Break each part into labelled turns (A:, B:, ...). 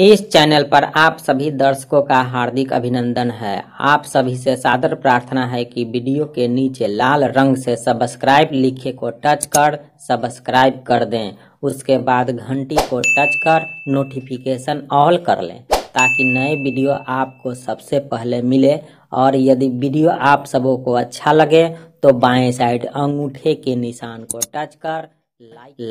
A: इस चैनल पर आप सभी दर्शकों का हार्दिक अभिनंदन है आप सभी से सादर प्रार्थना है कि वीडियो के नीचे लाल रंग से सब्सक्राइब लिखे को टच कर सब्सक्राइब कर दें उसके बाद घंटी को टच कर नोटिफिकेशन ऑल कर लें ताकि नए वीडियो आपको सबसे पहले मिले और यदि वीडियो आप सबों को अच्छा लगे तो बाएं साइड अंगूठे के निशान को टच कर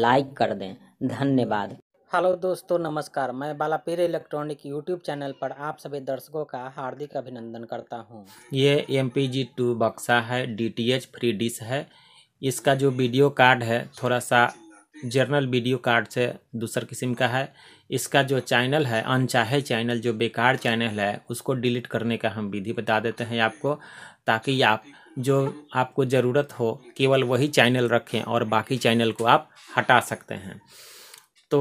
A: लाइक कर दें धन्यवाद हेलो दोस्तों नमस्कार मैं बालापीर इलेक्ट्रॉनिक यूट्यूब चैनल पर आप सभी दर्शकों का हार्दिक अभिनंदन करता हूं
B: ये एम पी जी टू बक्सा है डीटीएच फ्री डिश है इसका जो वीडियो कार्ड है थोड़ा सा जर्नल वीडियो कार्ड से दूसर किस्म का है इसका जो चैनल है अनचाहे चैनल जो बेकार चैनल है उसको डिलीट करने का हम विधि बता देते हैं आपको ताकि आप जो आपको ज़रूरत हो केवल वही चैनल रखें और बाकी चैनल को आप हटा सकते हैं तो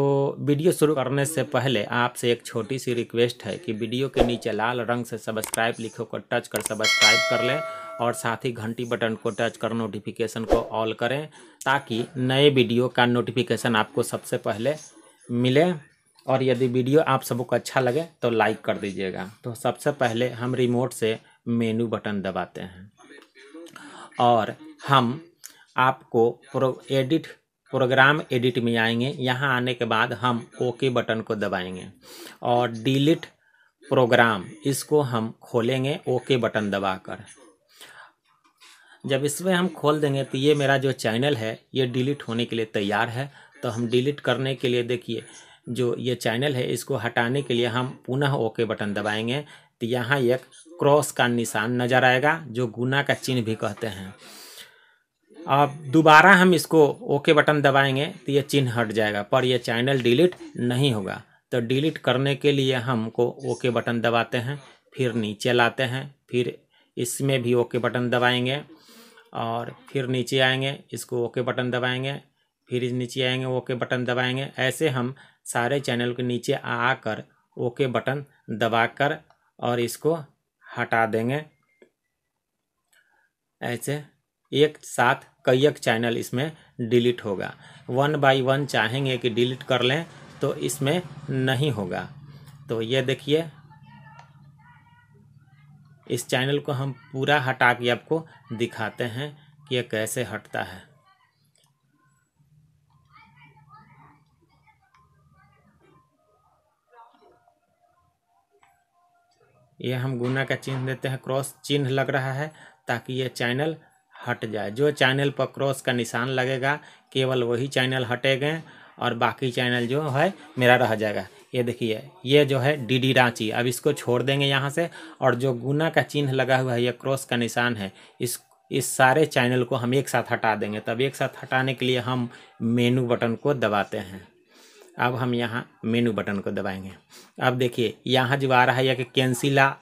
B: वीडियो शुरू करने से पहले आपसे एक छोटी सी रिक्वेस्ट है कि वीडियो के नीचे लाल रंग से सब्सक्राइब लिखो को टच कर सब्सक्राइब कर लें और साथ ही घंटी बटन को टच कर नोटिफिकेशन को ऑल करें ताकि नए वीडियो का नोटिफिकेशन आपको सबसे पहले मिले और यदि वीडियो आप सबको अच्छा लगे तो लाइक कर दीजिएगा तो सबसे पहले हम रिमोट से मेनू बटन दबाते हैं और हम आपको प्रो एडिट प्रोग्राम एडिट में आएंगे यहाँ आने के बाद हम ओके बटन को दबाएंगे और डिलीट प्रोग्राम इसको हम खोलेंगे ओके बटन दबाकर जब इसमें हम खोल देंगे तो ये मेरा जो चैनल है ये डिलीट होने के लिए तैयार है तो हम डिलीट करने के लिए देखिए जो ये चैनल है इसको हटाने के लिए हम पुनः ओके बटन दबाएंगे तो यहाँ एक क्रॉस का निशान नज़र आएगा जो गुना का चिन्ह भी कहते हैं अब दोबारा हम इसको ओके बटन दबाएंगे तो ये चिन्ह हट जाएगा पर यह चैनल डिलीट नहीं होगा तो डिलीट करने के लिए हमको ओके बटन दबाते हैं फिर नीचे लाते हैं फिर इसमें भी ओके बटन दबाएंगे और फिर नीचे आएंगे इसको ओके बटन दबाएंगे फिर नीचे आएंगे ओके बटन दबाएंगे ऐसे हम सारे चैनल के नीचे आकर ओके बटन दबाकर और इसको हटा देंगे ऐसे एक साथ कई एक चैनल इसमें डिलीट होगा वन बाई वन चाहेंगे कि डिलीट कर लें तो इसमें नहीं होगा तो ये देखिए इस चैनल को हम पूरा हटा के आपको दिखाते हैं कि यह कैसे हटता है यह हम गुना का चिन्ह देते हैं क्रॉस चिन्ह लग रहा है ताकि यह चैनल हट जाए जो चैनल पर क्रॉस का निशान लगेगा केवल वही चैनल हटेंगे और बाकी चैनल जो है मेरा रह जाएगा ये देखिए ये जो है डीडी रांची अब इसको छोड़ देंगे यहाँ से और जो गुना का चिन्ह लगा हुआ है ये क्रॉस का निशान है इस इस सारे चैनल को हम एक साथ हटा देंगे तब एक साथ हटाने के लिए हम मेनू बटन को दबाते हैं अब हम यहाँ मेनू बटन को दबाएंगे अब देखिए यहाँ जो आ रहा है यह कि कैंसिला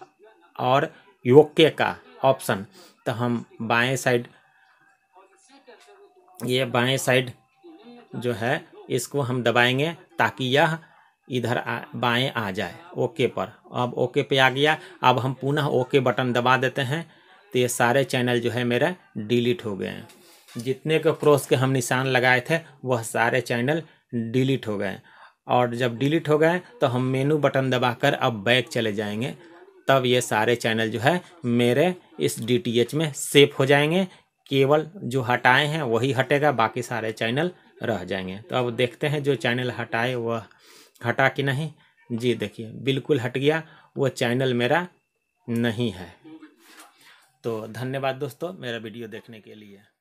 B: और योके का ऑप्शन तो हम बाएं साइड ये बाएं साइड जो है इसको हम दबाएंगे ताकि यह इधर आ, बाएं आ जाए ओके पर अब ओके पे आ गया अब हम पुनः ओके बटन दबा देते हैं तो ये सारे चैनल जो है मेरे डिलीट हो गए हैं जितने के क्रॉस के हम निशान लगाए थे वह सारे चैनल डिलीट हो गए और जब डिलीट हो गए तो हम मेनू बटन दबाकर अब बैक चले जाएंगे तब ये सारे चैनल जो है मेरे इस डी में सेफ हो जाएंगे केवल जो हटाए हैं वही हटेगा बाकी सारे चैनल रह जाएंगे तो अब देखते हैं जो चैनल हटाए वह हटा कि नहीं जी देखिए बिल्कुल हट गया वो चैनल मेरा नहीं है तो धन्यवाद दोस्तों मेरा वीडियो देखने के लिए